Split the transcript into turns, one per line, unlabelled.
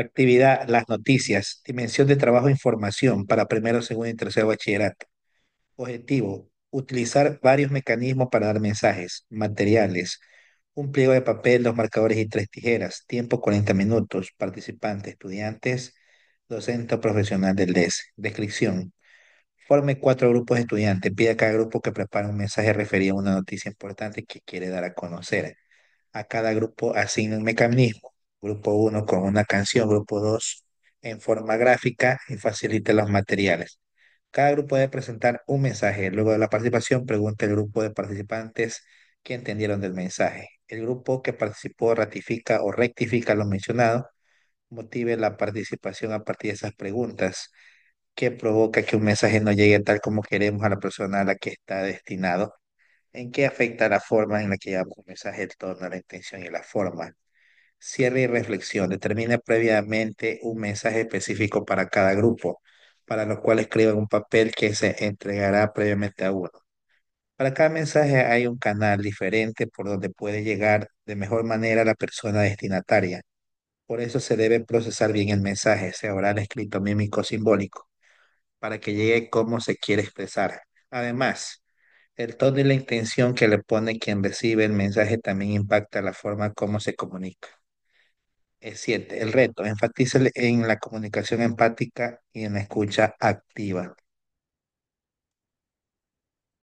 Actividad, las noticias, dimensión de trabajo e información para primero, segundo y tercero bachillerato. Objetivo, utilizar varios mecanismos para dar mensajes, materiales, un pliego de papel, dos marcadores y tres tijeras, tiempo 40 minutos, participantes, estudiantes, docente o profesional del DES. Descripción, forme cuatro grupos de estudiantes, pide a cada grupo que prepare un mensaje referido a una noticia importante que quiere dar a conocer. A cada grupo asigne un mecanismo grupo 1 con una canción, grupo 2 en forma gráfica y facilite los materiales. Cada grupo debe presentar un mensaje. Luego de la participación, pregunta al grupo de participantes qué entendieron del mensaje. El grupo que participó ratifica o rectifica lo mencionado. Motive la participación a partir de esas preguntas ¿Qué provoca que un mensaje no llegue tal como queremos a la persona a la que está destinado. ¿En qué afecta la forma en la que llevamos un mensaje, el tono, la intención y la forma? Cierre y reflexión. Determina previamente un mensaje específico para cada grupo, para lo cual escriban un papel que se entregará previamente a uno. Para cada mensaje hay un canal diferente por donde puede llegar de mejor manera la persona destinataria. Por eso se debe procesar bien el mensaje, sea oral, escrito, mímico, simbólico, para que llegue como se quiere expresar. Además, el tono y la intención que le pone quien recibe el mensaje también impacta la forma como se comunica. Eh, siete, el reto, enfatiza en la comunicación empática y en la escucha activa.